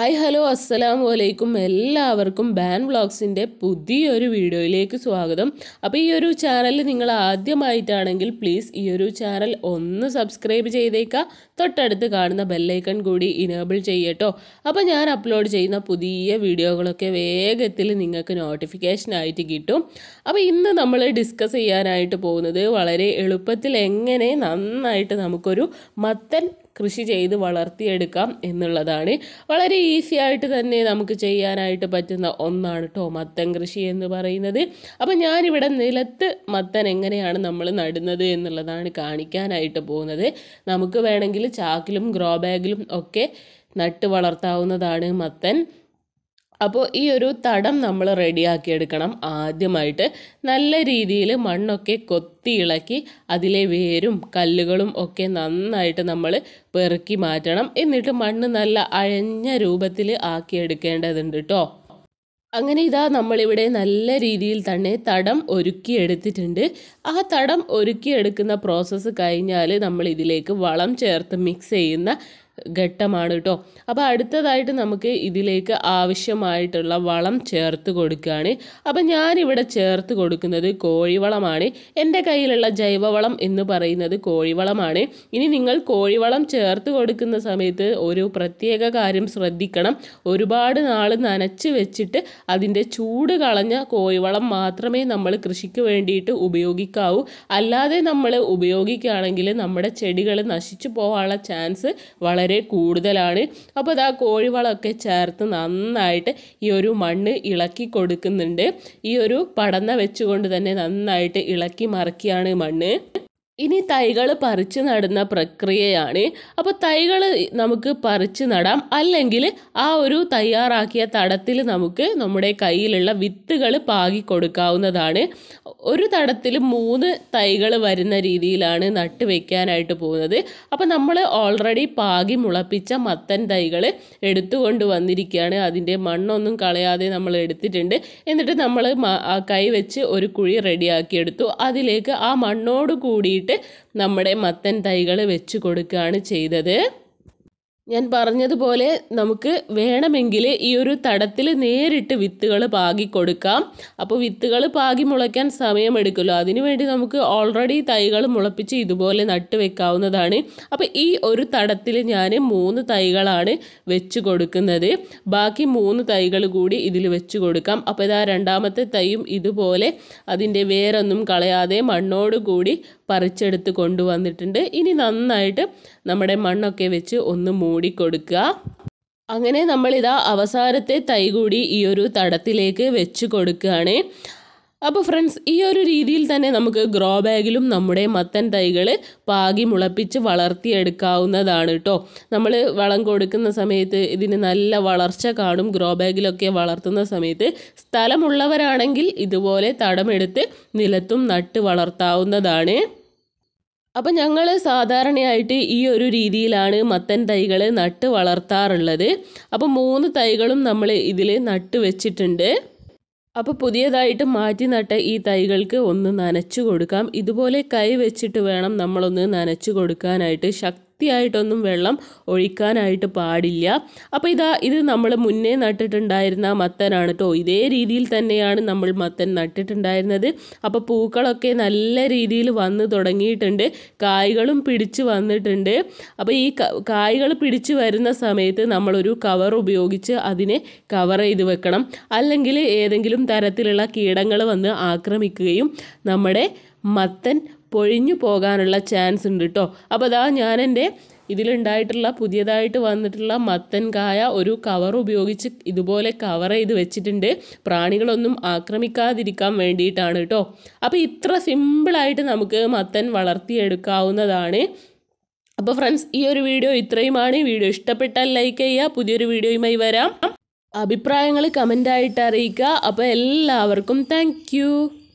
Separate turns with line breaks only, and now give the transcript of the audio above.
hi hello അസ്സലാമു അലൈക്കും എല്ലാവർക്കും ബാൻ വ്ളോഗ്സിൻ്റെ പുതിയൊരു വീഡിയോയിലേക്ക് സ്വാഗതം അപ്പോൾ ഈ ഒരു ചാനൽ നിങ്ങൾ ആദ്യമായിട്ടാണെങ്കിൽ പ്ലീസ് ഈ ഒരു ചാനൽ ഒന്ന് സബ്സ്ക്രൈബ് ചെയ്തേക്കുക തൊട്ടടുത്ത് കാണുന്ന ബെല്ലൈക്കൺ കൂടി ഇനേബിൾ ചെയ്യട്ടോ അപ്പോൾ ഞാൻ അപ്ലോഡ് ചെയ്യുന്ന പുതിയ വീഡിയോകളൊക്കെ വേഗത്തിൽ നിങ്ങൾക്ക് നോട്ടിഫിക്കേഷനായിട്ട് കിട്ടും അപ്പോൾ ഇന്ന് നമ്മൾ ഡിസ്കസ് ചെയ്യാനായിട്ട് പോകുന്നത് വളരെ എളുപ്പത്തിൽ എങ്ങനെ നന്നായിട്ട് നമുക്കൊരു മത്തൻ കൃഷി ചെയ്ത് വളർത്തിയെടുക്കാം എന്നുള്ളതാണ് വളരെ ഈസി ആയിട്ട് തന്നെ നമുക്ക് ചെയ്യാനായിട്ട് പറ്റുന്ന ഒന്നാണ് കേട്ടോ മത്തൻ കൃഷി എന്ന് പറയുന്നത് അപ്പം ഞാനിവിടെ നിലത്ത് മത്തൻ എങ്ങനെയാണ് നമ്മൾ നടുന്നത് എന്നുള്ളതാണ് കാണിക്കാനായിട്ട് പോകുന്നത് നമുക്ക് വേണമെങ്കിൽ ചാക്കിലും ഗ്രോ ബാഗിലും ഒക്കെ നട്ട് വളർത്താവുന്നതാണ് മത്തൻ അപ്പോൾ ഈ ഒരു തടം നമ്മൾ റെഡിയാക്കിയെടുക്കണം ആദ്യമായിട്ട് നല്ല രീതിയിൽ മണ്ണൊക്കെ കൊത്തി ഇളക്കി അതിലെ വേരും കല്ലുകളും ഒക്കെ നന്നായിട്ട് നമ്മൾ പെറുക്കി മാറ്റണം എന്നിട്ട് മണ്ണ് നല്ല അഴഞ്ഞ രൂപത്തിൽ ആക്കിയെടുക്കേണ്ടതുണ്ട് കേട്ടോ അങ്ങനെ ഇതാ നമ്മളിവിടെ നല്ല രീതിയിൽ തന്നെ തടം ഒരുക്കിയെടുത്തിട്ടുണ്ട് ആ തടം ഒരുക്കിയെടുക്കുന്ന പ്രോസസ്സ് കഴിഞ്ഞാൽ നമ്മൾ ഇതിലേക്ക് വളം ചേർത്ത് മിക്സ് ചെയ്യുന്ന ഘട്ടമാണ് കേട്ടോ അപ്പോൾ അടുത്തതായിട്ട് നമുക്ക് ഇതിലേക്ക് ആവശ്യമായിട്ടുള്ള വളം ചേർത്ത് കൊടുക്കുകയാണ് അപ്പോൾ ഞാനിവിടെ ചേർത്ത് കൊടുക്കുന്നത് കോഴിവളമാണ് എൻ്റെ കയ്യിലുള്ള ജൈവവളം എന്ന് പറയുന്നത് കോഴിവളമാണ് ഇനി നിങ്ങൾ കോഴിവളം ചേർത്ത് കൊടുക്കുന്ന സമയത്ത് ഒരു പ്രത്യേക കാര്യം ശ്രദ്ധിക്കണം ഒരുപാട് നാൾ നനച്ച് വെച്ചിട്ട് അതിൻ്റെ ചൂട് കളഞ്ഞ കോഴിവളം മാത്രമേ നമ്മൾ കൃഷിക്ക് വേണ്ടിയിട്ട് ഉപയോഗിക്കാവൂ അല്ലാതെ നമ്മൾ ഉപയോഗിക്കുകയാണെങ്കിൽ നമ്മുടെ ചെടികൾ നശിച്ചു പോകാനുള്ള ചാൻസ് വളരെ വളരെ കൂടുതലാണ് അപ്പോൾ അത് കോഴിവളമൊക്കെ ചേർത്ത് നന്നായിട്ട് ഈ ഒരു മണ്ണ് ഇളക്കി കൊടുക്കുന്നുണ്ട് ഈ ഒരു പടന്ന വെച്ചുകൊണ്ട് തന്നെ നന്നായിട്ട് ഇളക്കി മറക്കിയാണ് മണ്ണ് ഇനി തൈകൾ പറിച്ച് നടുന്ന പ്രക്രിയയാണ് അപ്പോൾ തൈകൾ നമുക്ക് പറിച്ച് നടാം അല്ലെങ്കിൽ ആ ഒരു തയ്യാറാക്കിയ തടത്തിൽ നമുക്ക് നമ്മുടെ കയ്യിലുള്ള വിത്തുകൾ പാകി കൊടുക്കാവുന്നതാണ് ഒരു തടത്തിൽ മൂന്ന് തൈകൾ വരുന്ന രീതിയിലാണ് നട്ട് വെക്കാനായിട്ട് പോകുന്നത് അപ്പോൾ നമ്മൾ ഓൾറെഡി പാകി മുളപ്പിച്ച മത്തൻ തൈകൾ എടുത്തുകൊണ്ട് വന്നിരിക്കുകയാണ് അതിൻ്റെ മണ്ണൊന്നും കളയാതെ നമ്മൾ എടുത്തിട്ടുണ്ട് എന്നിട്ട് നമ്മൾ കൈ വെച്ച് ഒരു കുഴി റെഡിയാക്കിയെടുത്തു അതിലേക്ക് ആ മണ്ണോട് കൂടിയിട്ട് നമ്മുടെ മത്തൻ തൈകൾ വെച്ച് കൊടുക്കുകയാണ് ചെയ്തത് ഞാൻ പറഞ്ഞതുപോലെ നമുക്ക് വേണമെങ്കിൽ ഈ ഒരു തടത്തിൽ നേരിട്ട് വിത്തുകൾ പാകി കൊടുക്കാം അപ്പോൾ വിത്തുകൾ പാകി മുളയ്ക്കാൻ സമയമെടുക്കുമല്ലോ അതിനുവേണ്ടി നമുക്ക് ഓൾറെഡി തൈകൾ മുളപ്പിച്ച് ഇതുപോലെ നട്ട് വെക്കാവുന്നതാണ് അപ്പോൾ ഈ ഒരു തടത്തിൽ ഞാൻ മൂന്ന് തൈകളാണ് വെച്ച് കൊടുക്കുന്നത് ബാക്കി മൂന്ന് തൈകൾ കൂടി ഇതിൽ വെച്ച് കൊടുക്കാം അപ്പോൾ ഇതാ രണ്ടാമത്തെ തൈയും ഇതുപോലെ അതിൻ്റെ വേരൊന്നും കളയാതെ മണ്ണോട് കൂടി പറിച്ചെടുത്ത് കൊണ്ടുവന്നിട്ടുണ്ട് ഇനി നന്നായിട്ട് നമ്മുടെ മണ്ണൊക്കെ വെച്ച് ഒന്ന് മൂടിക്കൊടുക്കുക അങ്ങനെ നമ്മളിതാ അവസാനത്തെ തൈ കൂടി ഈ ഒരു തടത്തിലേക്ക് വെച്ച് കൊടുക്കുകയാണ് അപ്പോൾ ഫ്രണ്ട്സ് ഈ ഒരു രീതിയിൽ തന്നെ നമുക്ക് ഗ്രോ ബാഗിലും നമ്മുടെ മത്തൻ തൈകൾ പാകി മുളപ്പിച്ച് വളർത്തിയെടുക്കാവുന്നതാണ് കേട്ടോ നമ്മൾ വളം കൊടുക്കുന്ന സമയത്ത് ഇതിന് നല്ല വളർച്ച കാണും ഗ്രോ ബാഗിലൊക്കെ വളർത്തുന്ന സമയത്ത് സ്ഥലമുള്ളവരാണെങ്കിൽ ഇതുപോലെ തടമെടുത്ത് നിലത്തും നട്ട് വളർത്താവുന്നതാണ് അപ്പം ഞങ്ങൾ സാധാരണയായിട്ട് ഈ ഒരു രീതിയിലാണ് മത്തൻ തൈകൾ നട്ട് വളർത്താറുള്ളത് അപ്പോൾ മൂന്ന് തൈകളും നമ്മൾ ഇതിൽ നട്ട് വെച്ചിട്ടുണ്ട് അപ്പോൾ പുതിയതായിട്ട് മാറ്റി നട്ട ഈ തൈകൾക്ക് ഒന്ന് നനച്ചു കൊടുക്കാം ഇതുപോലെ കൈ വെച്ചിട്ട് വേണം നമ്മളൊന്ന് നനച്ചു കൊടുക്കാനായിട്ട് ശക്തി വൃത്തിയായിട്ടൊന്നും വെള്ളം ഒഴിക്കാനായിട്ട് പാടില്ല അപ്പോൾ ഇതാ ഇത് നമ്മൾ മുന്നേ നട്ടിട്ടുണ്ടായിരുന്ന മത്തനാണ് കേട്ടോ ഇതേ രീതിയിൽ തന്നെയാണ് നമ്മൾ മത്തൻ നട്ടിട്ടുണ്ടായിരുന്നത് അപ്പോൾ പൂക്കളൊക്കെ നല്ല രീതിയിൽ വന്ന് തുടങ്ങിയിട്ടുണ്ട് കായ്കളും പിടിച്ച് വന്നിട്ടുണ്ട് അപ്പോൾ ഈ കായ്കൾ പിടിച്ച് വരുന്ന സമയത്ത് നമ്മളൊരു കവർ ഉപയോഗിച്ച് അതിനെ കവർ ചെയ്ത് വെക്കണം അല്ലെങ്കിൽ ഏതെങ്കിലും തരത്തിലുള്ള കീടങ്ങൾ വന്ന് ആക്രമിക്കുകയും നമ്മുടെ മത്തൻ പൊഴിഞ്ഞു പോകാനുള്ള ചാൻസ് ഉണ്ട് കേട്ടോ അപ്പോൾ അതാ ഞാൻ എൻ്റെ ഇതിലുണ്ടായിട്ടുള്ള പുതിയതായിട്ട് വന്നിട്ടുള്ള മത്തൻ കായ ഒരു കവർ ഉപയോഗിച്ച് ഇതുപോലെ കവർ ചെയ്ത് വെച്ചിട്ടുണ്ട് പ്രാണികളൊന്നും ആക്രമിക്കാതിരിക്കാൻ വേണ്ടിയിട്ടാണ് കേട്ടോ അപ്പോൾ ഇത്ര സിമ്പിളായിട്ട് നമുക്ക് മത്തൻ വളർത്തിയെടുക്കാവുന്നതാണ് അപ്പോൾ ഫ്രണ്ട്സ് ഈ ഒരു വീഡിയോ ഇത്രയുമാണ് ഈ വീഡിയോ ഇഷ്ടപ്പെട്ടാൽ ലൈക്ക് ചെയ്യുക പുതിയൊരു വീഡിയോയുമായി വരാം അഭിപ്രായങ്ങൾ കമൻ്റായിട്ട് അറിയിക്കുക അപ്പോൾ എല്ലാവർക്കും താങ്ക്